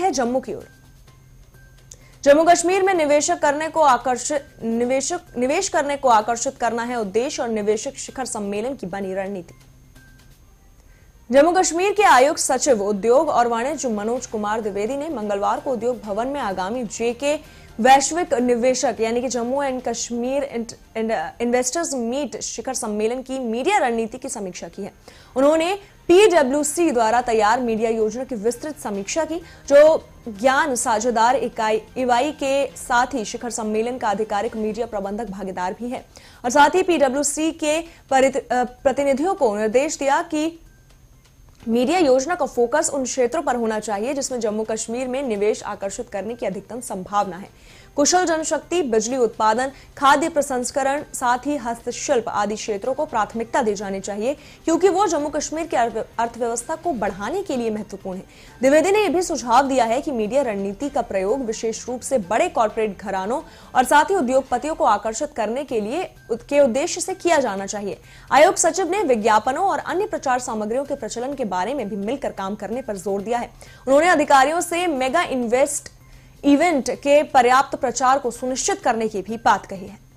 हैं जम्मू की ओर जम्मू कश्मीर में निवेशक करने को आकर्षित निवेशक निवेश करने को आकर्षित करना है उद्देश्य और निवेशक शिखर सम्मेलन की बनी रणनीति जम्मू कश्मीर के आयुक्त सचिव उद्योग और वाणिज्य मनोज कुमार द्विवेदी ने मंगलवार को उद्योग भवन में आगामी जेके वैश्विक निवेशक यानी कि Jammu and Kashmir investors meet शिखर सम्मेलन की मीडिया रणनीति की समीक्षा की है उन्होंने पीडब्ल्यूसी द्वारा तैयार मीडिया योजना की विस्तृत समीक्षा की जो ज्ञान साझेदार इकाई इवाई के साथ ही शिखर सम्मेलन का आधिकारिक मीडिया प्रबंधक भागीदार भी है और साथ ही पीडब्ल्यूसी के प्रतिनिधियों को निर्देश दिया कि मीडिया योजना का फोकस उन क्षेत्रों पर होना चाहिए जिसमें जम्मू कश्मीर में निवेश आकर्षित करने की अधिकतम संभावना है कुशल जनशक्ति बिजली उत्पादन खाद्य प्रसंस्करण साथ ही हस्तशिल्प आदि क्षेत्रों को प्राथमिकता दी जानी चाहिए क्योंकि वो जम्मू कश्मीर की अर्थव्यवस्था को बढ़ाने के लिए महत्वपूर्ण है द्विवेदी ने यह भी सुझाव दिया है कि मीडिया रणनीति का प्रयोग विशेष रूप से बड़े कॉरपोरेट घरानों और साथ ही उद्योगपतियों को आकर्षित करने के लिए के उद्देश्य से किया जाना चाहिए आयोग सचिव ने विज्ञापनों और अन्य प्रचार सामग्रियों के प्रचलन के बारे में भी मिलकर काम करने पर जोर दिया है उन्होंने अधिकारियों से मेगा इन्वेस्ट इवेंट के पर्याप्त प्रचार को सुनिश्चित करने की भी बात कही है